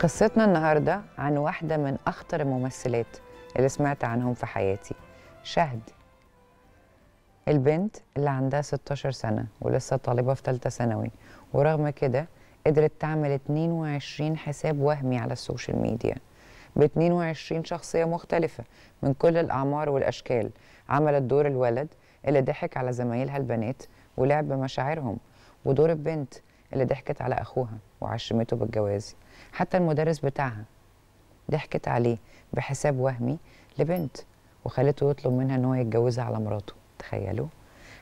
قصتنا النهاردة عن واحدة من أخطر الممثلات اللي سمعت عنهم في حياتي شهد البنت اللي عندها 16 سنة ولسه طالبة في ثالثة ثانوي ورغم كده قدرت تعمل 22 حساب وهمي على السوشيال ميديا ب 22 شخصية مختلفة من كل الأعمار والأشكال عملت دور الولد اللي ضحك على زمايلها البنات ولعب بمشاعرهم ودور البنت اللي ضحكت على اخوها وعشمته بالجواز حتى المدرس بتاعها ضحكت عليه بحساب وهمي لبنت وخلته يطلب منها ان هو يتجوزها على مراته تخيلوا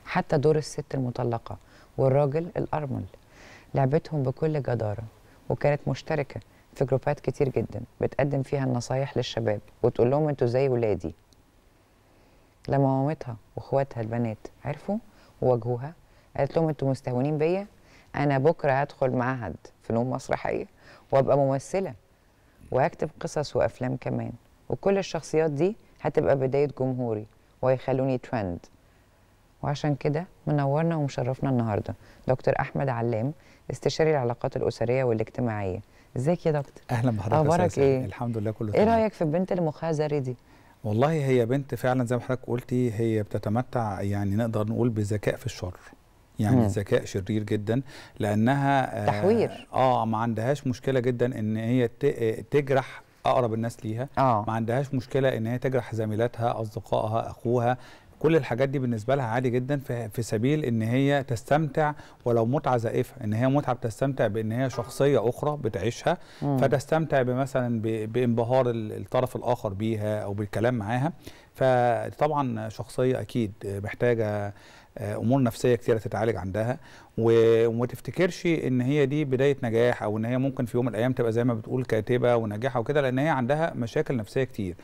حتى دور الست المطلقه والراجل الارمل لعبتهم بكل جداره وكانت مشتركه في جروبات كتير جدا بتقدم فيها النصايح للشباب وتقول لهم انتوا زي ولادي لما مامتها واخواتها البنات عرفوا وواجهوها قالت لهم انتوا مستهونين بيا انا بكره هدخل معهد فنون مسرحيه وابقى ممثله وهكتب قصص وافلام كمان وكل الشخصيات دي هتبقى بدايه جمهوري وهيخلوني ترند وعشان كده منورنا ومشرفنا النهارده دكتور احمد علام استشاري العلاقات الاسريه والاجتماعيه ازيك يا دكتور اهلا بحضرتك اخبارك ايه الحمد لله كله إيه تمام ايه رايك في البنت المخازري دي والله هي بنت فعلا زي ما حضرتك قلتي هي بتتمتع يعني نقدر نقول بذكاء في الشر يعني ذكاء شرير جدا لانها آه، تحوير آه, اه ما عندهاش مشكله جدا ان هي تجرح اقرب الناس ليها آه. ما عندهاش مشكله ان هي تجرح زميلاتها اصدقائها اخوها كل الحاجات دي بالنسبه لها عادي جدا في, في سبيل ان هي تستمتع ولو متعه زائفه ان هي متعه بتستمتع بان هي شخصيه اخرى بتعيشها مم. فتستمتع بمثلا بانبهار الطرف الاخر بيها او بالكلام معاها فطبعا شخصيه اكيد محتاجه آه، امور نفسيه كتيره تتعالج عندها وما تفتكرش ان هي دي بدايه نجاح او ان هي ممكن في يوم من الايام تبقى زي ما بتقول كاتبه وناجحه وكده لان هي عندها مشاكل نفسيه كتير